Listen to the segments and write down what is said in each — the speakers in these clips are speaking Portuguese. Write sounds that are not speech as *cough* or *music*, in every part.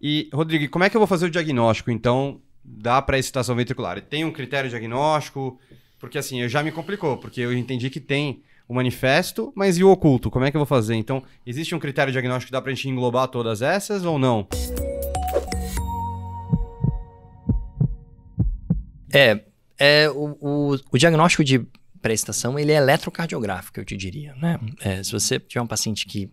E, Rodrigo, como é que eu vou fazer o diagnóstico, então, da pré-excitação ventricular? Tem um critério diagnóstico? Porque, assim, eu já me complicou, porque eu entendi que tem o manifesto, mas e o oculto? Como é que eu vou fazer? Então, existe um critério diagnóstico que dá para gente englobar todas essas ou não? É, é o, o, o diagnóstico de prestação ele é eletrocardiográfico, eu te diria. Né? É, se você tiver um paciente que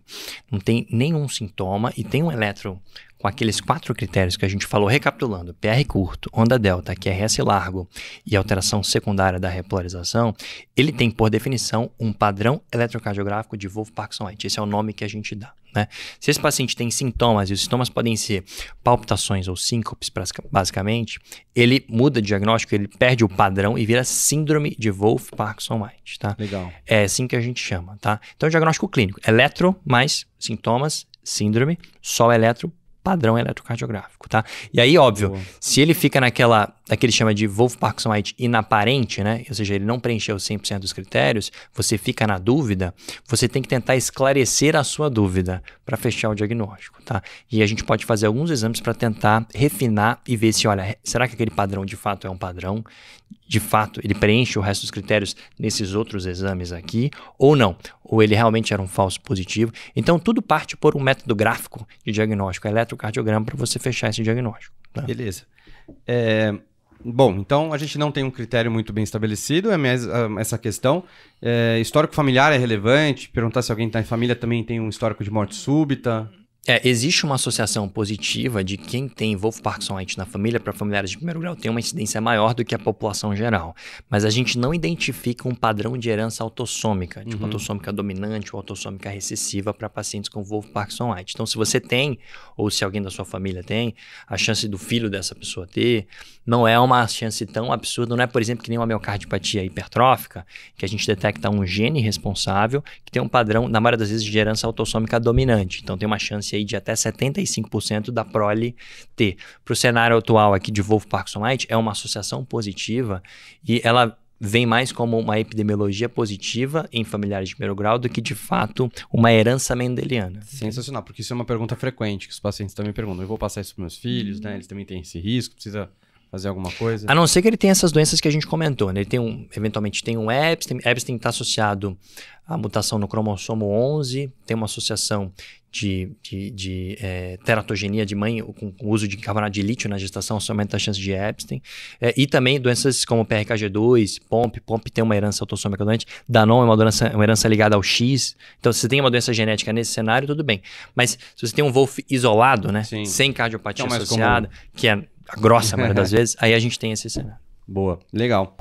não tem nenhum sintoma e tem um eletro com aqueles quatro critérios que a gente falou, recapitulando, PR curto, onda delta, QRS largo e alteração secundária da repolarização, ele tem, por definição, um padrão eletrocardiográfico de Wolff white Esse é o nome que a gente dá. Né? Se esse paciente tem sintomas, e os sintomas podem ser palpitações ou síncopes, basicamente, ele muda de diagnóstico, ele perde o padrão e vira síndrome de Wolff Parkinson White, tá? Legal. É assim que a gente chama, tá? Então, diagnóstico clínico, eletro mais sintomas, síndrome, só eletro padrão eletrocardiográfico, tá? E aí, óbvio, Boa. se ele fica naquela é que ele chama de Wolf-Parkinson-White inaparente, né? Ou seja, ele não preencheu 100% dos critérios, você fica na dúvida, você tem que tentar esclarecer a sua dúvida para fechar o diagnóstico, tá? E a gente pode fazer alguns exames para tentar refinar e ver se, olha, será que aquele padrão de fato é um padrão? De fato, ele preenche o resto dos critérios nesses outros exames aqui, ou não? Ou ele realmente era um falso positivo? Então, tudo parte por um método gráfico de diagnóstico, eletrocardiograma, para você fechar esse diagnóstico. Tá? Beleza. É, Bom, então a gente não tem um critério muito bem estabelecido, é mais, ah, essa questão. É, histórico familiar é relevante? Perguntar se alguém está em família também tem um histórico de morte súbita? É, existe uma associação positiva de quem tem Wolf Parkinsonite na família para familiares de primeiro grau tem uma incidência maior do que a população geral, mas a gente não identifica um padrão de herança autossômica, tipo uhum. autossômica dominante ou autossômica recessiva para pacientes com Wolf Parkinsonite. Então, se você tem ou se alguém da sua família tem, a chance do filho dessa pessoa ter não é uma chance tão absurda, não é, por exemplo, que nem uma miocardiopatia hipertrófica, que a gente detecta um gene responsável que tem um padrão, na maioria das vezes, de herança autossômica dominante. Então, tem uma chance aí de até 75% da prole ter. Para o cenário atual aqui de Wolf Parkinson White, é uma associação positiva e ela vem mais como uma epidemiologia positiva em familiares de primeiro grau do que, de fato, uma herança mendeliana. Sensacional, porque isso é uma pergunta frequente que os pacientes também perguntam. Eu vou passar isso para meus filhos, né? Eles também têm esse risco, precisa fazer alguma coisa? A não ser que ele tenha essas doenças que a gente comentou, né? Ele tem um, eventualmente tem um Epstein, Epstein está associado à mutação no cromossomo 11, tem uma associação de, de, de é, teratogenia de mãe com, o uso de carbonato de lítio na gestação, aumenta a chance de Epstein. É, e também doenças como PRKG2, POMP, POMP tem uma herança autossômica doente, Danon é uma, doença, uma herança ligada ao X, então se você tem uma doença genética nesse cenário, tudo bem. Mas se você tem um Wolf isolado, né, Sim. sem cardiopatia então, associada, que é a grossa maioria das *laughs* vezes, aí a gente tem esse cenário. Boa, legal.